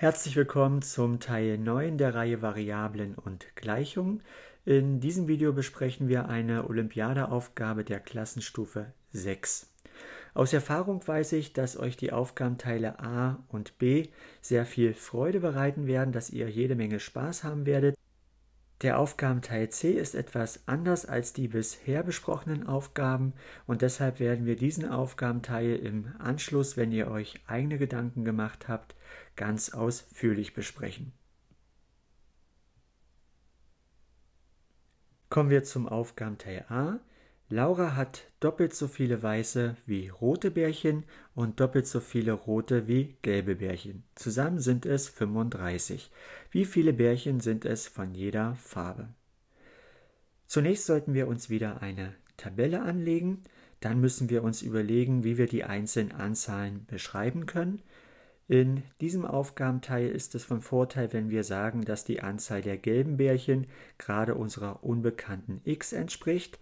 Herzlich willkommen zum Teil 9 der Reihe Variablen und Gleichungen. In diesem Video besprechen wir eine Olympiadeaufgabe der Klassenstufe 6. Aus Erfahrung weiß ich, dass euch die Aufgabenteile A und B sehr viel Freude bereiten werden, dass ihr jede Menge Spaß haben werdet. Der Aufgabenteil C ist etwas anders als die bisher besprochenen Aufgaben und deshalb werden wir diesen Aufgabenteil im Anschluss, wenn ihr euch eigene Gedanken gemacht habt, ganz ausführlich besprechen. Kommen wir zum Aufgabenteil A. Laura hat doppelt so viele weiße wie rote Bärchen und doppelt so viele rote wie gelbe Bärchen. Zusammen sind es 35. Wie viele Bärchen sind es von jeder Farbe? Zunächst sollten wir uns wieder eine Tabelle anlegen. Dann müssen wir uns überlegen, wie wir die einzelnen Anzahlen beschreiben können. In diesem Aufgabenteil ist es von Vorteil, wenn wir sagen, dass die Anzahl der gelben Bärchen gerade unserer unbekannten x entspricht.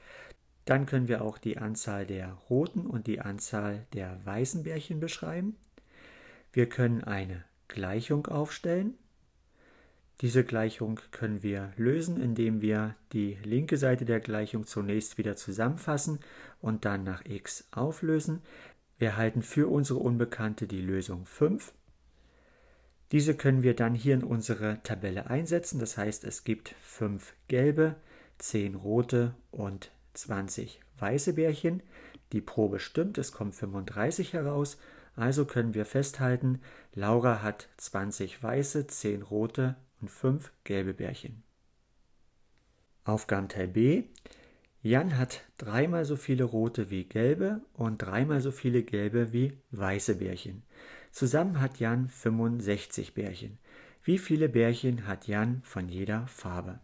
Dann können wir auch die Anzahl der roten und die Anzahl der weißen Bärchen beschreiben. Wir können eine Gleichung aufstellen. Diese Gleichung können wir lösen, indem wir die linke Seite der Gleichung zunächst wieder zusammenfassen und dann nach x auflösen. Wir erhalten für unsere Unbekannte die Lösung 5. Diese können wir dann hier in unsere Tabelle einsetzen. Das heißt, es gibt 5 gelbe, 10 rote und 20 weiße Bärchen. Die Probe stimmt, es kommen 35 heraus. Also können wir festhalten, Laura hat 20 weiße, 10 rote und 5 gelbe Bärchen. Aufgabenteil B. Jan hat dreimal so viele rote wie gelbe und dreimal so viele gelbe wie weiße Bärchen. Zusammen hat Jan 65 Bärchen. Wie viele Bärchen hat Jan von jeder Farbe?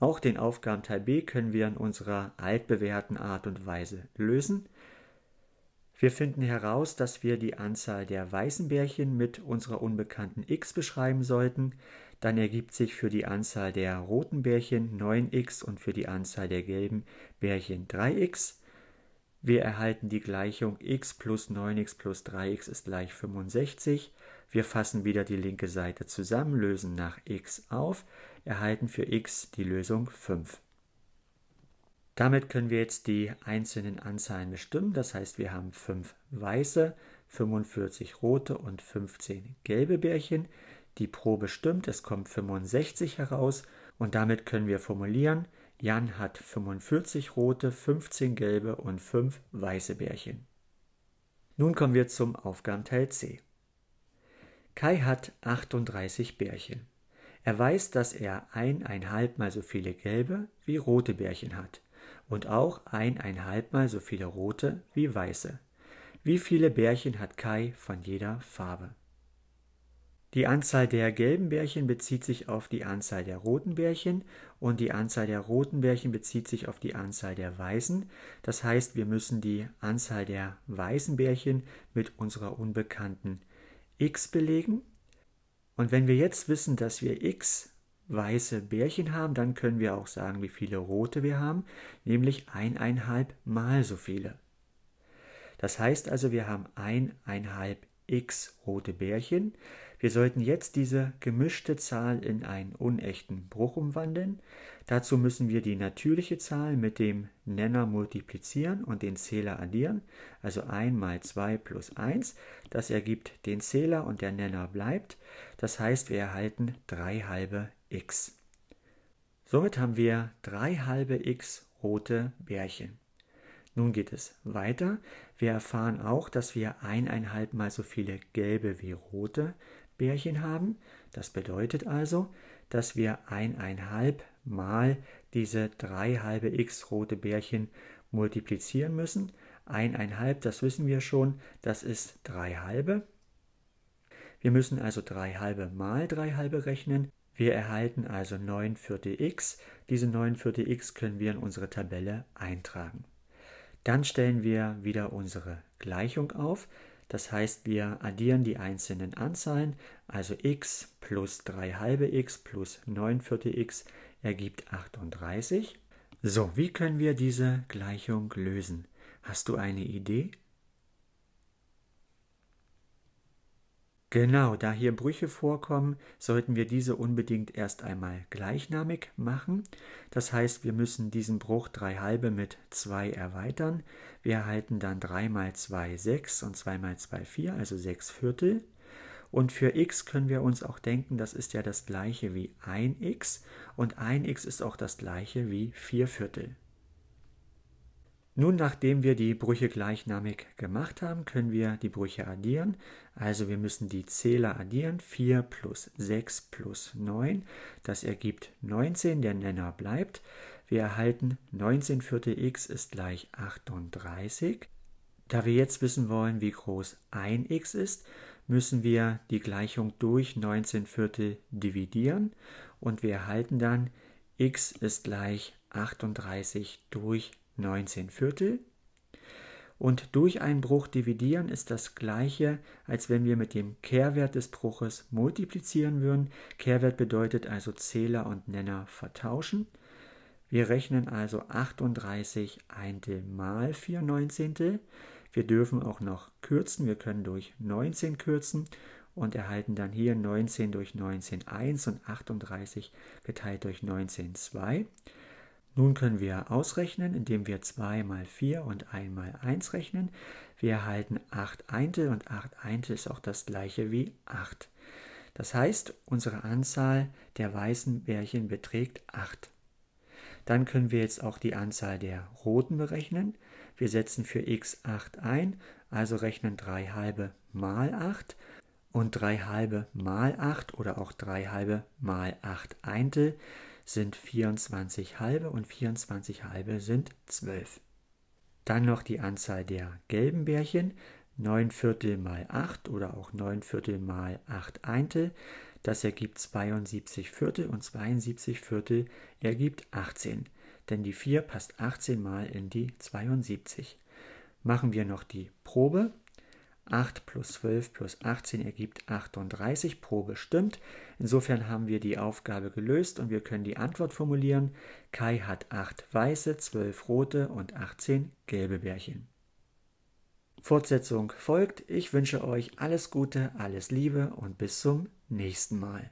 Auch den Aufgabenteil B können wir in unserer altbewährten Art und Weise lösen. Wir finden heraus, dass wir die Anzahl der weißen Bärchen mit unserer unbekannten x beschreiben sollten. Dann ergibt sich für die Anzahl der roten Bärchen 9x und für die Anzahl der gelben Bärchen 3x. Wir erhalten die Gleichung x plus 9x plus 3x ist gleich 65. Wir fassen wieder die linke Seite zusammen, lösen nach x auf erhalten für x die Lösung 5. Damit können wir jetzt die einzelnen Anzahlen bestimmen. Das heißt, wir haben 5 weiße, 45 rote und 15 gelbe Bärchen. Die Probe stimmt, es kommt 65 heraus und damit können wir formulieren, Jan hat 45 rote, 15 gelbe und 5 weiße Bärchen. Nun kommen wir zum Aufgabenteil C. Kai hat 38 Bärchen. Er weiß, dass er eineinhalbmal so viele gelbe wie rote Bärchen hat und auch eineinhalbmal so viele rote wie weiße. Wie viele Bärchen hat Kai von jeder Farbe? Die Anzahl der gelben Bärchen bezieht sich auf die Anzahl der roten Bärchen und die Anzahl der roten Bärchen bezieht sich auf die Anzahl der weißen. Das heißt, wir müssen die Anzahl der weißen Bärchen mit unserer Unbekannten x belegen und wenn wir jetzt wissen, dass wir x weiße Bärchen haben, dann können wir auch sagen, wie viele rote wir haben, nämlich eineinhalb mal so viele. Das heißt also, wir haben eineinhalb x rote Bärchen. Wir sollten jetzt diese gemischte Zahl in einen unechten Bruch umwandeln. Dazu müssen wir die natürliche Zahl mit dem Nenner multiplizieren und den Zähler addieren. Also 1 mal 2 plus 1. Das ergibt den Zähler und der Nenner bleibt. Das heißt, wir erhalten 3 halbe x. Somit haben wir 3 halbe x rote Bärchen. Nun geht es weiter. Wir erfahren auch, dass wir eineinhalb mal so viele gelbe wie rote Bärchen haben. Das bedeutet also, dass wir eineinhalb mal diese drei halbe x rote Bärchen multiplizieren müssen. Eineinhalb, das wissen wir schon, das ist drei halbe. Wir müssen also drei halbe mal drei halbe rechnen. Wir erhalten also 9 Viertel x. Diese 9 Viertel x können wir in unsere Tabelle eintragen. Dann stellen wir wieder unsere Gleichung auf. Das heißt, wir addieren die einzelnen Anzahlen, also x plus 3 halbe x plus 9 vierte x ergibt 38. So, wie können wir diese Gleichung lösen? Hast du eine Idee? Genau, da hier Brüche vorkommen, sollten wir diese unbedingt erst einmal gleichnamig machen. Das heißt, wir müssen diesen Bruch 3 halbe mit 2 erweitern. Wir erhalten dann 3 mal 2 6 und 2 mal 2 4, also 6 Viertel. Und für x können wir uns auch denken, das ist ja das gleiche wie 1x und 1x ist auch das gleiche wie 4 Viertel. Nun, nachdem wir die Brüche gleichnamig gemacht haben, können wir die Brüche addieren. Also wir müssen die Zähler addieren. 4 plus 6 plus 9, das ergibt 19, der Nenner bleibt. Wir erhalten 19 Viertel x ist gleich 38. Da wir jetzt wissen wollen, wie groß 1 x ist, müssen wir die Gleichung durch 19 Viertel dividieren und wir erhalten dann x ist gleich 38 durch 19 Viertel. Und durch einen Bruch dividieren ist das gleiche, als wenn wir mit dem Kehrwert des Bruches multiplizieren würden. Kehrwert bedeutet also Zähler und Nenner vertauschen. Wir rechnen also 38 Eintel mal 4 Neunzehntel. Wir dürfen auch noch kürzen. Wir können durch 19 kürzen und erhalten dann hier 19 durch 19 1 und 38 geteilt durch 19 2. Nun können wir ausrechnen, indem wir 2 mal 4 und 1 mal 1 rechnen. Wir erhalten 8 Eintel und 8 Eintel ist auch das gleiche wie 8. Das heißt, unsere Anzahl der weißen Bärchen beträgt 8. Dann können wir jetzt auch die Anzahl der roten berechnen. Wir setzen für x 8 ein, also rechnen 3 halbe mal 8 und 3 halbe mal 8 oder auch 3 halbe mal 8 Eintel sind 24 halbe und 24 halbe sind 12. Dann noch die Anzahl der gelben Bärchen, 9 Viertel mal 8 oder auch 9 Viertel mal 8 Eintel, das ergibt 72 Viertel und 72 Viertel ergibt 18, denn die 4 passt 18 mal in die 72. Machen wir noch die Probe, 8 plus 12 plus 18 ergibt 38 pro bestimmt. Insofern haben wir die Aufgabe gelöst und wir können die Antwort formulieren. Kai hat 8 weiße, 12 rote und 18 gelbe Bärchen. Fortsetzung folgt. Ich wünsche euch alles Gute, alles Liebe und bis zum nächsten Mal.